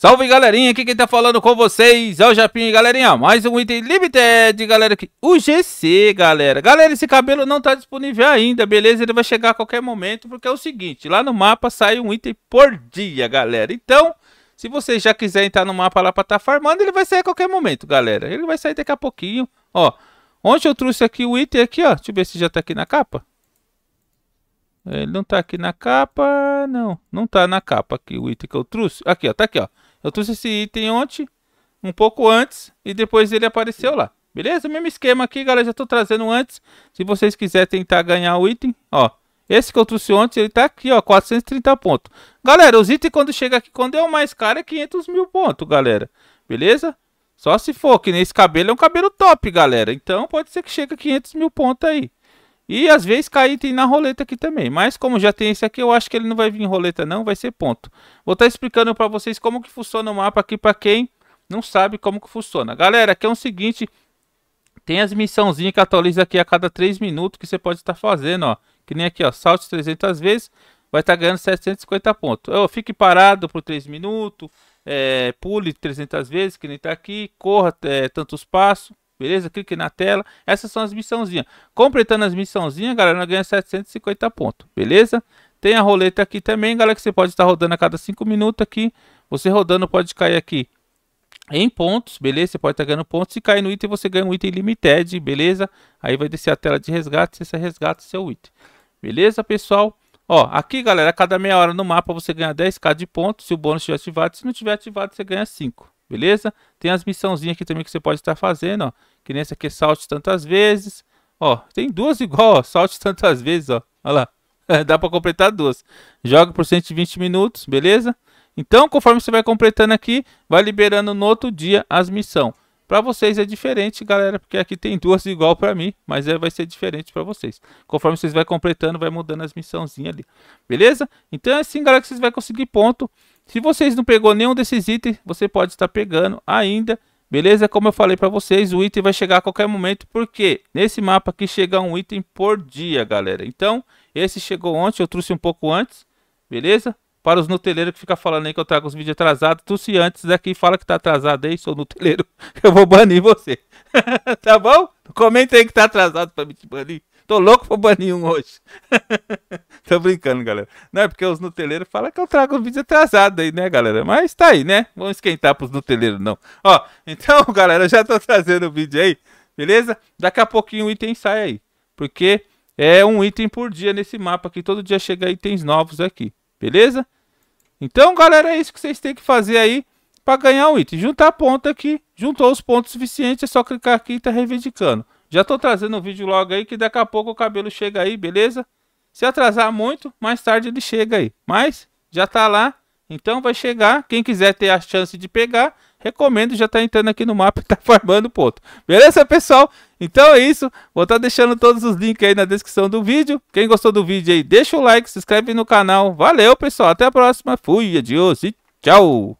Salve galerinha, aqui quem tá falando com vocês é o Japinha, galerinha, mais um item limited, galera, aqui, o GC, galera. Galera, esse cabelo não tá disponível ainda, beleza? Ele vai chegar a qualquer momento, porque é o seguinte, lá no mapa sai um item por dia, galera. Então, se você já quiser entrar no mapa lá pra tá farmando, ele vai sair a qualquer momento, galera. Ele vai sair daqui a pouquinho, ó. Ontem eu trouxe aqui o item aqui, ó, deixa eu ver se já tá aqui na capa. Ele não tá aqui na capa, não, não tá na capa aqui o item que eu trouxe. Aqui, ó, tá aqui, ó. Eu trouxe esse item ontem, um pouco antes, e depois ele apareceu lá. Beleza? O mesmo esquema aqui, galera, já tô trazendo antes. Se vocês quiserem tentar ganhar o item, ó. Esse que eu trouxe ontem, ele tá aqui, ó, 430 pontos. Galera, os itens quando chega aqui, quando é o mais caro, é 500 mil pontos, galera. Beleza? Só se for, que nesse cabelo é um cabelo top, galera. Então pode ser que chegue a 500 mil pontos aí. E às vezes cair item na roleta aqui também. Mas como já tem esse aqui, eu acho que ele não vai vir em roleta não, vai ser ponto. Vou estar tá explicando para vocês como que funciona o mapa aqui para quem não sabe como que funciona. Galera, aqui é o seguinte, tem as missãozinhas que atualiza aqui a cada 3 minutos que você pode estar tá fazendo, ó. Que nem aqui, ó, salte 300 vezes, vai estar tá ganhando 750 pontos. Eu fique parado por 3 minutos, é, pule 300 vezes, que nem tá aqui, corra é, tantos passos. Beleza? Clique na tela. Essas são as missãozinhas. Completando as missãozinhas, galera, ganha 750 pontos. Beleza? Tem a roleta aqui também, galera, que você pode estar rodando a cada 5 minutos aqui. Você rodando pode cair aqui em pontos, beleza? Você pode estar ganhando pontos. Se cair no item, você ganha um item limited, beleza? Aí vai descer a tela de resgate, você resgata seu item. Beleza, pessoal? Ó, aqui, galera, a cada meia hora no mapa você ganha 10k de pontos se o bônus estiver ativado. Se não estiver ativado, você ganha 5 beleza? Tem as missãozinhas aqui também que você pode estar fazendo, ó. Que nessa aqui é salte tantas vezes. Ó, tem duas igual, ó. Salte tantas vezes, ó. Olha lá. Dá para completar duas. Joga por 120 minutos, beleza? Então, conforme você vai completando aqui, vai liberando no outro dia as missões. Para vocês é diferente, galera, porque aqui tem duas igual para mim, mas é, vai ser diferente para vocês. Conforme vocês vai completando, vai mudando as missãozinhas ali. Beleza? Então é assim, galera, que vocês vai conseguir ponto se vocês não pegou nenhum desses itens, você pode estar pegando ainda, beleza? Como eu falei para vocês, o item vai chegar a qualquer momento, porque nesse mapa aqui chega um item por dia, galera. Então, esse chegou ontem, eu trouxe um pouco antes, beleza? Para os nuteleiros que ficam falando aí que eu trago os vídeos atrasados, trouxe antes daqui, fala que tá atrasado aí, sou nuteleiro, eu vou banir você. tá bom? Comenta aí que tá atrasado para me te banir. Tô louco pra banir um hoje. Tô brincando, galera. Não é porque os nuteleiros falam que eu trago um vídeo atrasado aí, né, galera? Mas tá aí, né? Vamos esquentar pros nuteleiros, não. Ó, então, galera, eu já tô trazendo o vídeo aí, beleza? Daqui a pouquinho o item sai aí. Porque é um item por dia nesse mapa aqui. Todo dia chega itens novos aqui, beleza? Então, galera, é isso que vocês têm que fazer aí para ganhar um item. Juntar a ponta aqui, juntou os pontos suficientes, é só clicar aqui e tá reivindicando. Já tô trazendo o vídeo logo aí, que daqui a pouco o cabelo chega aí, beleza? Se atrasar muito, mais tarde ele chega aí. Mas já tá lá, então vai chegar. Quem quiser ter a chance de pegar, recomendo. Já tá entrando aqui no mapa e tá farmando ponto. Beleza, pessoal? Então é isso. Vou estar tá deixando todos os links aí na descrição do vídeo. Quem gostou do vídeo aí, deixa o like, se inscreve no canal. Valeu, pessoal. Até a próxima. Fui, adiós e tchau.